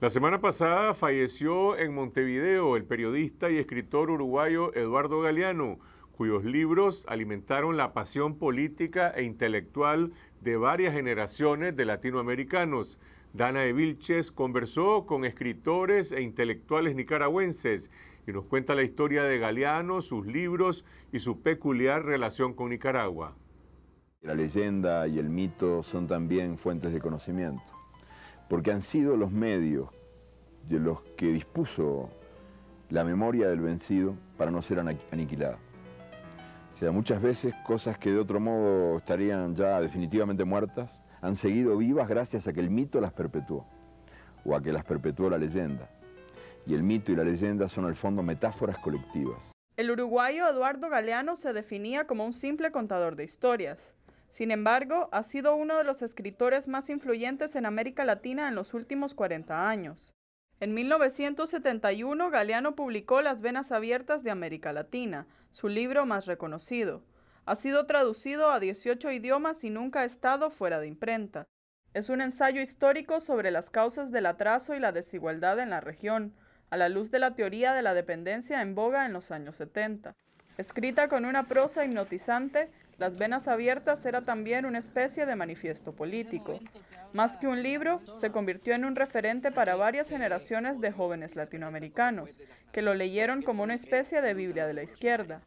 La semana pasada falleció en Montevideo el periodista y escritor uruguayo Eduardo Galeano, cuyos libros alimentaron la pasión política e intelectual de varias generaciones de latinoamericanos. Dana de Vilches conversó con escritores e intelectuales nicaragüenses y nos cuenta la historia de Galeano, sus libros y su peculiar relación con Nicaragua. La leyenda y el mito son también fuentes de conocimiento porque han sido los medios de los que dispuso la memoria del vencido para no ser aniquilada. O sea, muchas veces cosas que de otro modo estarían ya definitivamente muertas han seguido vivas gracias a que el mito las perpetuó o a que las perpetuó la leyenda. Y el mito y la leyenda son al fondo metáforas colectivas. El uruguayo Eduardo Galeano se definía como un simple contador de historias. Sin embargo, ha sido uno de los escritores más influyentes en América Latina en los últimos 40 años. En 1971, Galeano publicó Las Venas Abiertas de América Latina, su libro más reconocido. Ha sido traducido a 18 idiomas y nunca ha estado fuera de imprenta. Es un ensayo histórico sobre las causas del atraso y la desigualdad en la región, a la luz de la teoría de la dependencia en boga en los años 70. Escrita con una prosa hipnotizante, las venas abiertas era también una especie de manifiesto político. Más que un libro, se convirtió en un referente para varias generaciones de jóvenes latinoamericanos, que lo leyeron como una especie de Biblia de la izquierda.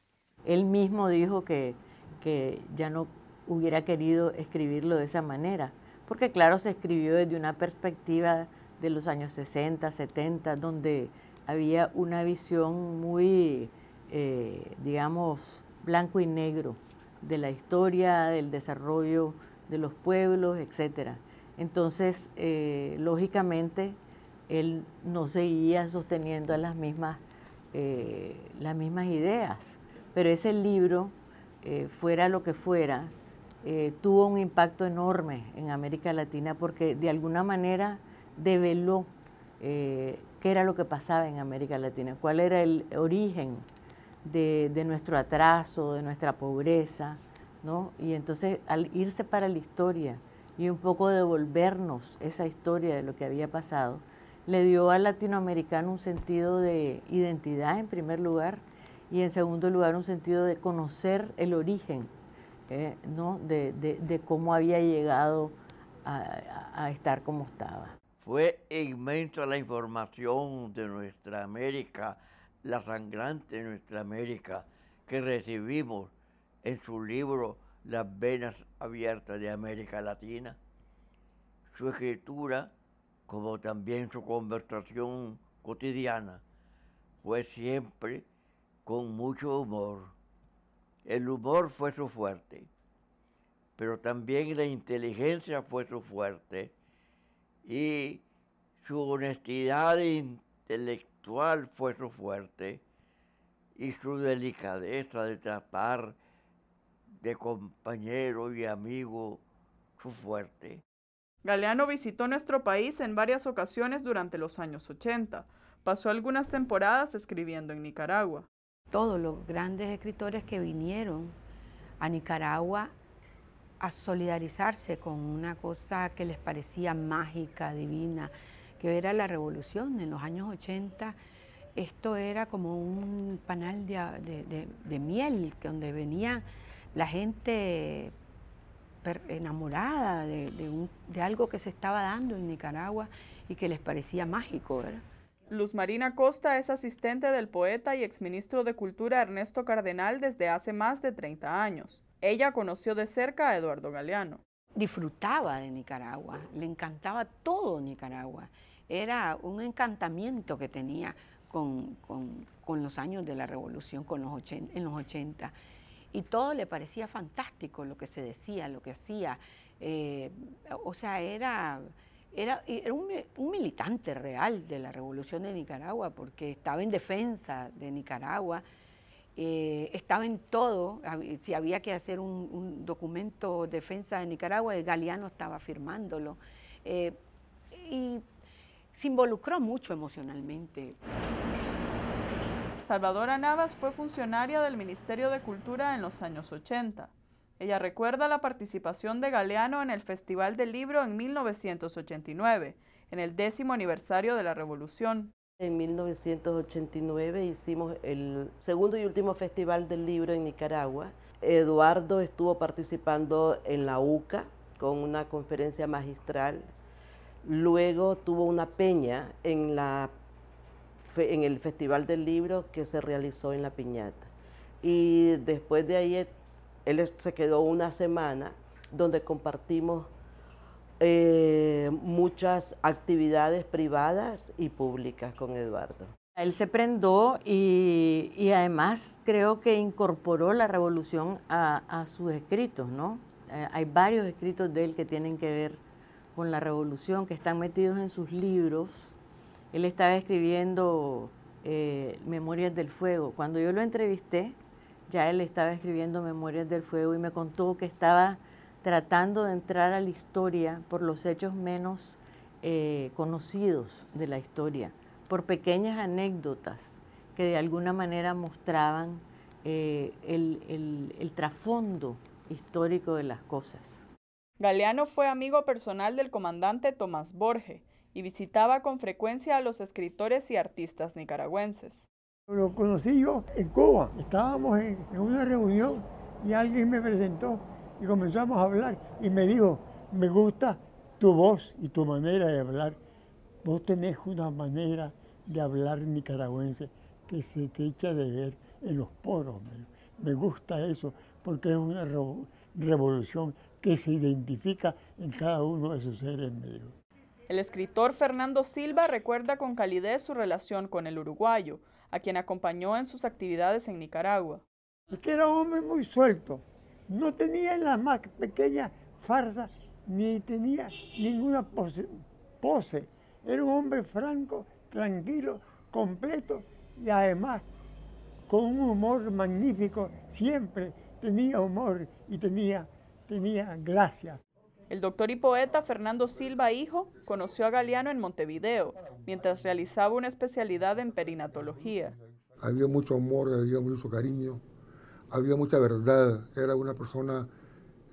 Él mismo dijo que, que ya no hubiera querido escribirlo de esa manera, porque claro, se escribió desde una perspectiva de los años 60, 70, donde había una visión muy, eh, digamos, blanco y negro de la historia, del desarrollo de los pueblos, etcétera. Entonces, eh, lógicamente, él no seguía sosteniendo las mismas, eh, las mismas ideas, pero ese libro, eh, fuera lo que fuera, tuvo un impacto enorme en América Latina porque de alguna manera develó qué era lo que pasaba en América Latina, cuál era el origen de, nuestro atraso, de nuestra pobreza, ¿no? Y entonces al irse para la historia y un poco devolvernos esa historia de lo que había pasado, le dio al latinoamericano un sentido de identidad en primer lugar y en segundo lugar un sentido de conocer el origen eh, ¿no? De, cómo había llegado a, a, estar como estaba. Fue inmensa la información de nuestra América la sangrante nuestra América que recibimos en su libro Las venas abiertas de América Latina. Su escritura, como también su conversación cotidiana, fue siempre con mucho humor. El humor fue su fuerte, pero también la inteligencia fue su fuerte y su honestidad intelectual fue su fuerte y su delicadeza de tratar de compañero y amigo su fuerte. Galeano visitó nuestro país en varias ocasiones durante los años 80. Pasó algunas temporadas escribiendo en Nicaragua. Todos los grandes escritores que vinieron a Nicaragua a solidarizarse con una cosa que les parecía mágica, divina, que era la revolución en los años 80. Esto era como un panal de, miel, donde venía la gente enamorada de, algo que se estaba dando en Nicaragua y que les parecía mágico. Luz Marina Costa es asistente del poeta y exministro de Cultura Ernesto Cardenal desde hace más de 30 años. Ella conoció de cerca a Eduardo Galeano. Disfrutaba de Nicaragua, le encantaba todo Nicaragua era un encantamiento que tenía con, con, con los años de la revolución, con los en los 80. Y todo le parecía fantástico, lo que se decía, lo que hacía. Eh, o sea, era, era, un, un, militante real de la revolución de Nicaragua, porque estaba en defensa de Nicaragua, eh, estaba en todo. Si había que hacer un, documento de defensa de Nicaragua, el Galeano estaba firmándolo. Eh, y se involucró mucho emocionalmente. Salvadora Navas fue funcionaria del Ministerio de Cultura en los años 80. Ella recuerda la participación de Galeano en el Festival del Libro en 1989, en el décimo aniversario de la Revolución. En 1989 hicimos el segundo y último Festival del Libro en Nicaragua. Eduardo estuvo participando en la UCA con una conferencia magistral Luego tuvo una peña en, la, en el Festival del Libro que se realizó en La Piñata. Y después de ahí eh, él se quedó una semana donde compartimos eh, muchas actividades privadas y públicas con Eduardo. Él se prendó y, además creo que incorporó la revolución a, sus escritos, eh, hay varios escritos de él que tienen que ver con la revolución, que están metidos en sus libros. Él estaba escribiendo eh, Memorias del Fuego. Cuando yo lo entrevisté, ya él estaba escribiendo Memorias del Fuego y me contó que estaba tratando de entrar a la historia por los hechos menos eh, conocidos de la historia, por pequeñas anécdotas que de alguna manera mostraban eh, el trasfondo histórico de las cosas. Galeano fue amigo personal del comandante Tomás Borges y visitaba con frecuencia a los escritores y artistas nicaragüenses. Lo conocí yo en Cuba, estábamos en, una reunión y alguien me presentó y comenzamos a hablar y me dijo, me gusta tu voz y tu manera de hablar. Vos tenés una manera de hablar nicaragüense que se te echa de ver en los poros. Me, gusta eso porque es una revolución que se identifica en cada uno de sus seres míos. El escritor Fernando Silva recuerda con calidez su relación con el uruguayo, a quien acompañó en sus actividades en Nicaragua. que era un hombre muy suelto, no tenía la más pequeña farsa, ni tenía ninguna pose. Era un hombre franco, tranquilo, completo y además con un humor magnífico, siempre tenía humor y tenía tenía gracia. El doctor y poeta Fernando Silva Hijo conoció a Galeano en Montevideo, mientras realizaba una especialidad en perinatología. Había mucho amor, había mucho cariño, había mucha verdad. Era una persona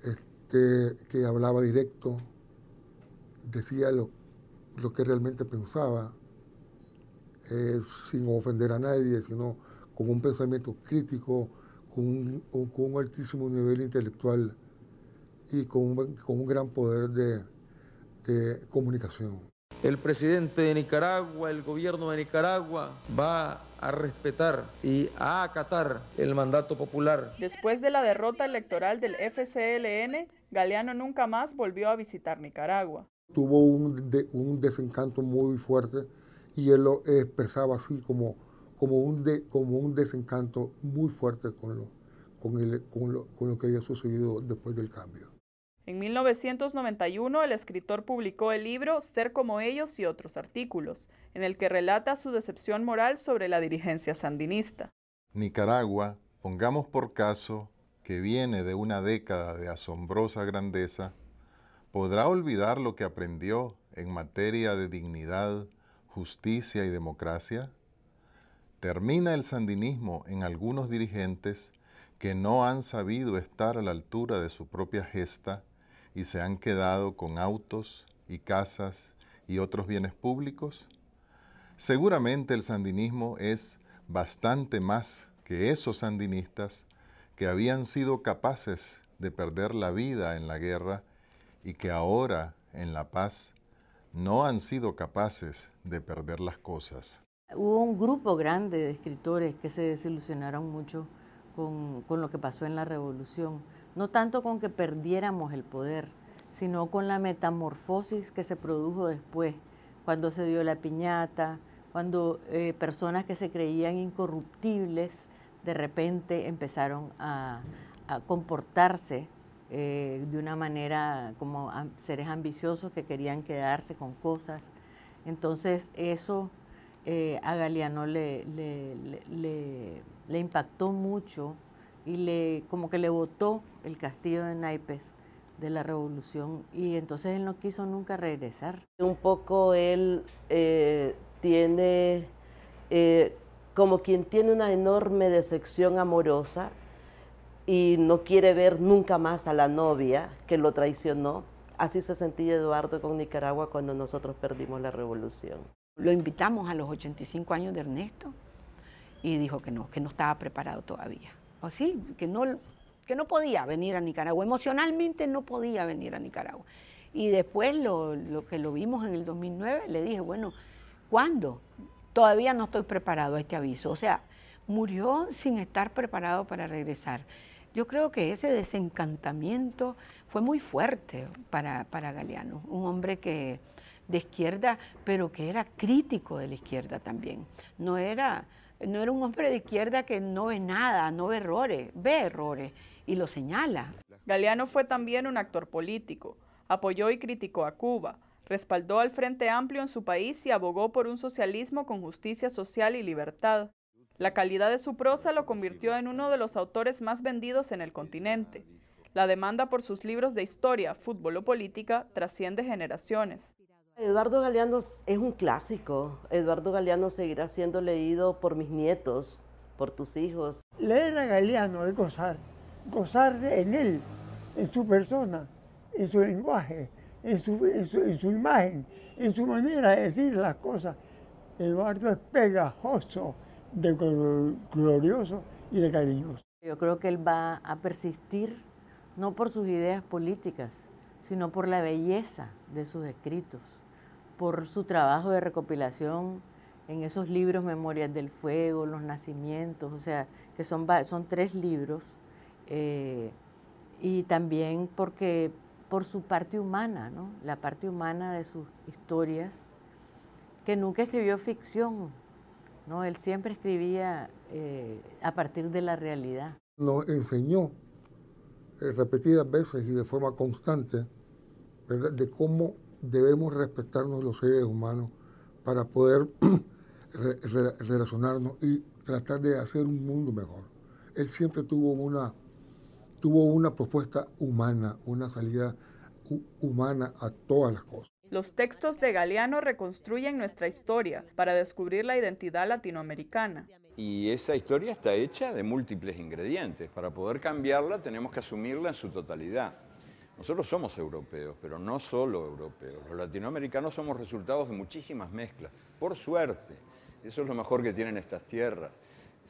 este, que hablaba directo, decía lo, que realmente pensaba, eh, sin ofender a nadie, sino con un pensamiento crítico, con un altísimo nivel intelectual y con un, gran poder de, comunicación. El presidente de Nicaragua, el gobierno de Nicaragua va a respetar y a acatar el mandato popular. Después de la derrota electoral del FCLN, Galeano nunca más volvió a visitar Nicaragua. Tuvo un, un desencanto muy fuerte y él lo expresaba así como, como, un, como un desencanto muy fuerte con lo, con, con, lo, con lo que había sucedido después del cambio. En 1991, el escritor publicó el libro Ser como ellos y otros artículos, en el que relata su decepción moral sobre la dirigencia sandinista. Nicaragua, pongamos por caso que viene de una década de asombrosa grandeza, podrá olvidar lo que aprendió en materia de dignidad, justicia y democracia? ¿Termina el sandinismo en algunos dirigentes que no han sabido estar a la altura de su propia gesta y se han quedado con autos y casas y otros bienes públicos? Seguramente el sandinismo es bastante más que esos sandinistas que habían sido capaces de perder la vida en la guerra y que ahora en la paz no han sido capaces de perder las cosas. Hubo un grupo grande de escritores que se desilusionaron mucho con, con lo que pasó en la revolución no tanto con que perdiéramos el poder, sino con la metamorfosis que se produjo después, cuando se dio la piñata, cuando eh, personas que se creían incorruptibles de repente empezaron a, comportarse eh, de una manera como seres ambiciosos que querían quedarse con cosas. Entonces eso eh, a Galiano le impactó mucho y le, como que le botó el castillo de naipes de la revolución y entonces él no quiso nunca regresar. Un poco él eh, tiene, eh, como quien tiene una enorme decepción amorosa y no quiere ver nunca más a la novia que lo traicionó. Así se sentía Eduardo con Nicaragua cuando nosotros perdimos la revolución. Lo invitamos a los 85 años de Ernesto y dijo que no, que no estaba preparado todavía. O que no, que no podía venir a Nicaragua, emocionalmente no podía venir a Nicaragua. Y después lo, que lo vimos en el 2009, le dije, bueno, ¿cuándo? Todavía no estoy preparado a este aviso. O sea, murió sin estar preparado para regresar. Yo creo que ese desencantamiento fue muy fuerte para, para Galeano, un hombre que de izquierda, pero que era crítico de la izquierda también. No era, no era un hombre de izquierda que no ve nada, no ve errores, ve errores y lo señala. Galeano fue también un actor político, apoyó y criticó a Cuba, respaldó al Frente Amplio en su país y abogó por un socialismo con justicia social y libertad. La calidad de su prosa lo convirtió en uno de los autores más vendidos en el continente. La demanda por sus libros de historia, fútbol o política trasciende generaciones. Eduardo Galeano es un clásico. Eduardo Galeano seguirá siendo leído por mis nietos, por tus hijos. Leer a Galeano es gozar, gozarse en él, en su persona, en su lenguaje, en su, imagen, en su manera de decir las cosas. Eduardo es pegajoso, de glorioso y de cariñoso. Yo creo que él va a persistir no por sus ideas políticas, sino por la belleza de sus escritos por su trabajo de recopilación en esos libros Memorias del Fuego, Los Nacimientos, o sea, que son, son tres libros, eh, y también porque por su parte humana, ¿no? la parte humana de sus historias, que nunca escribió ficción, ¿no? él siempre escribía eh, a partir de la realidad. Nos enseñó eh, repetidas veces y de forma constante ¿verdad? de cómo debemos respetarnos los seres humanos para poder relacionarnos y tratar de hacer un mundo mejor. Él siempre tuvo una, tuvo una propuesta humana, una salida humana a todas las cosas. Los textos de Galeano reconstruyen nuestra historia para descubrir la identidad latinoamericana. Y esa historia está hecha de múltiples ingredientes. Para poder cambiarla tenemos que asumirla en su totalidad. Nosotros somos europeos, pero no solo europeos. Los latinoamericanos somos resultados de muchísimas mezclas, por suerte. Eso es lo mejor que tienen estas tierras.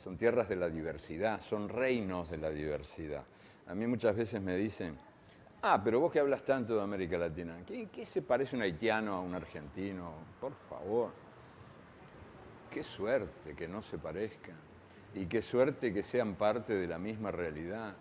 Son tierras de la diversidad, son reinos de la diversidad. A mí muchas veces me dicen, ah, pero vos que hablas tanto de América Latina, ¿qué, se parece un haitiano a un argentino? Por favor. Qué suerte que no se parezcan. Y qué suerte que sean parte de la misma realidad.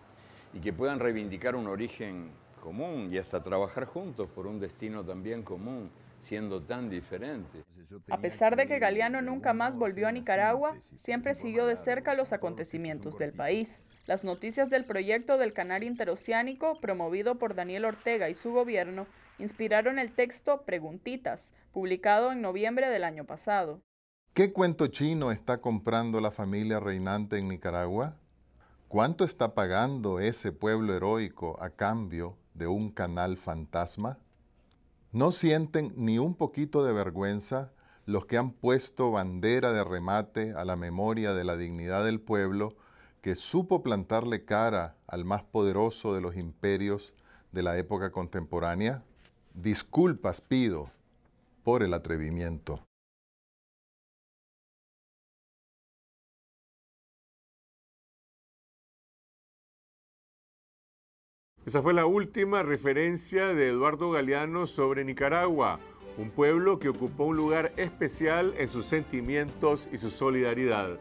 Y que puedan reivindicar un origen común y hasta trabajar juntos por un destino también común, siendo tan diferente. A pesar de que Galeano nunca más volvió a Nicaragua, siempre siguió de cerca los acontecimientos del país. Las noticias del proyecto del canal interoceánico, promovido por Daniel Ortega y su gobierno, inspiraron el texto Preguntitas, publicado en noviembre del año pasado. ¿Qué cuento chino está comprando la familia reinante en Nicaragua? ¿Cuánto está pagando ese pueblo heroico a cambio de un canal fantasma? ¿No sienten ni un poquito de vergüenza los que han puesto bandera de remate a la memoria de la dignidad del pueblo que supo plantarle cara al más poderoso de los imperios de la época contemporánea? Disculpas pido por el atrevimiento. Esa fue la última referencia de Eduardo Galeano sobre Nicaragua, un pueblo que ocupó un lugar especial en sus sentimientos y su solidaridad.